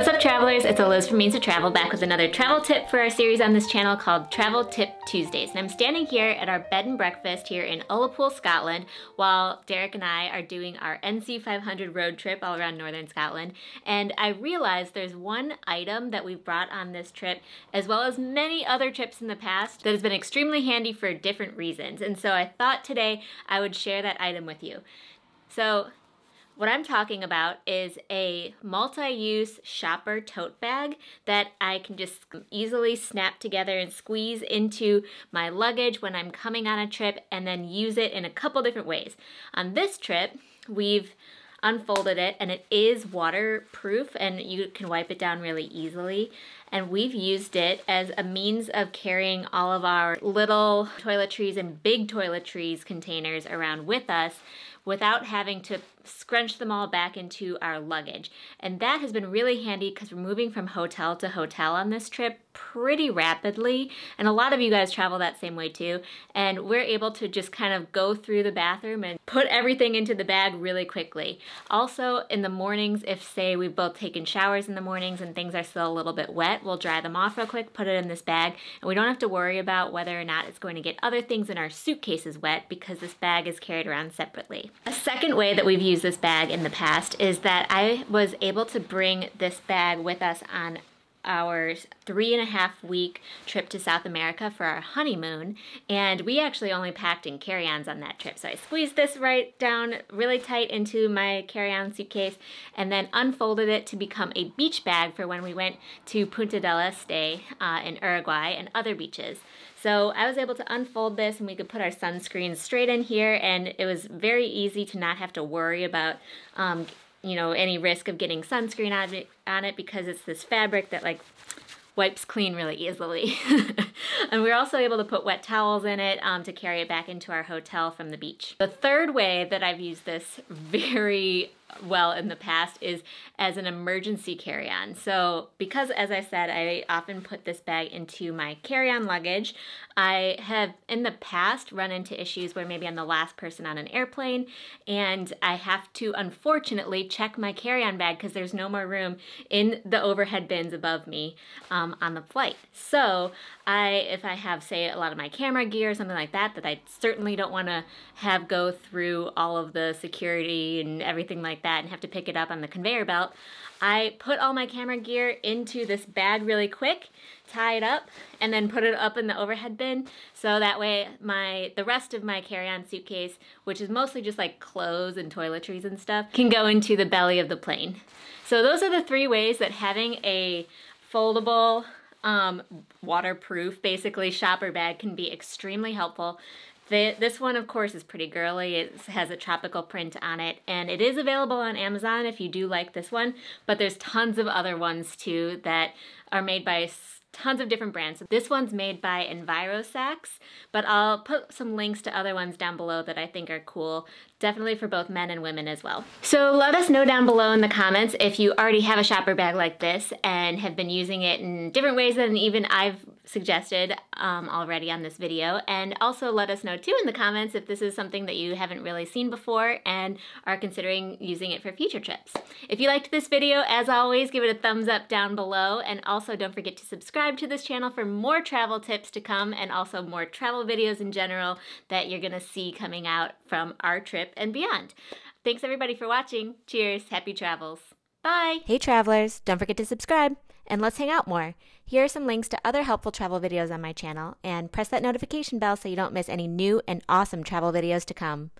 What's up travelers? It's Eliz from Means to Travel back with another travel tip for our series on this channel called Travel Tip Tuesdays. And I'm standing here at our bed and breakfast here in Ullapool, Scotland, while Derek and I are doing our NC500 road trip all around northern Scotland. And I realized there's one item that we've brought on this trip, as well as many other trips in the past, that has been extremely handy for different reasons. And so I thought today I would share that item with you. So what I'm talking about is a multi-use shopper tote bag that I can just easily snap together and squeeze into my luggage when I'm coming on a trip and then use it in a couple different ways. On this trip, we've unfolded it and it is waterproof and you can wipe it down really easily and we've used it as a means of carrying all of our little toiletries and big toiletries containers around with us without having to scrunch them all back into our luggage. And that has been really handy because we're moving from hotel to hotel on this trip pretty rapidly. And a lot of you guys travel that same way too. And we're able to just kind of go through the bathroom and put everything into the bag really quickly. Also in the mornings, if say we've both taken showers in the mornings and things are still a little bit wet, we'll dry them off real quick, put it in this bag, and we don't have to worry about whether or not it's going to get other things in our suitcases wet because this bag is carried around separately. A second way that we've used this bag in the past is that I was able to bring this bag with us on our three and a half week trip to South America for our honeymoon, and we actually only packed in carry ons on that trip. So I squeezed this right down really tight into my carry on suitcase and then unfolded it to become a beach bag for when we went to Punta del Este uh, in Uruguay and other beaches. So I was able to unfold this and we could put our sunscreen straight in here, and it was very easy to not have to worry about. Um, you know, any risk of getting sunscreen on it, on it because it's this fabric that like wipes clean really easily. and we're also able to put wet towels in it um, to carry it back into our hotel from the beach. The third way that I've used this very well in the past is as an emergency carry-on. So because, as I said, I often put this bag into my carry-on luggage, I have in the past run into issues where maybe I'm the last person on an airplane and I have to unfortunately check my carry-on bag because there's no more room in the overhead bins above me um, on the flight. So I, if I have, say, a lot of my camera gear or something like that, that I certainly don't want to have go through all of the security and everything like like that and have to pick it up on the conveyor belt, I put all my camera gear into this bag really quick, tie it up, and then put it up in the overhead bin. So that way my the rest of my carry-on suitcase, which is mostly just like clothes and toiletries and stuff, can go into the belly of the plane. So those are the three ways that having a foldable um, waterproof, basically shopper bag can be extremely helpful the, this one, of course, is pretty girly. It has a tropical print on it, and it is available on Amazon if you do like this one, but there's tons of other ones too that are made by tons of different brands. This one's made by EnviroSax, but I'll put some links to other ones down below that I think are cool, definitely for both men and women as well. So let us know down below in the comments if you already have a shopper bag like this and have been using it in different ways than even I've suggested um, already on this video. And also let us know too in the comments if this is something that you haven't really seen before and are considering using it for future trips. If you liked this video, as always, give it a thumbs up down below. And also don't forget to subscribe to this channel for more travel tips to come and also more travel videos in general that you're gonna see coming out from our trip and beyond. Thanks everybody for watching. Cheers, happy travels. Bye. Hey travelers, don't forget to subscribe and let's hang out more. Here are some links to other helpful travel videos on my channel, and press that notification bell so you don't miss any new and awesome travel videos to come.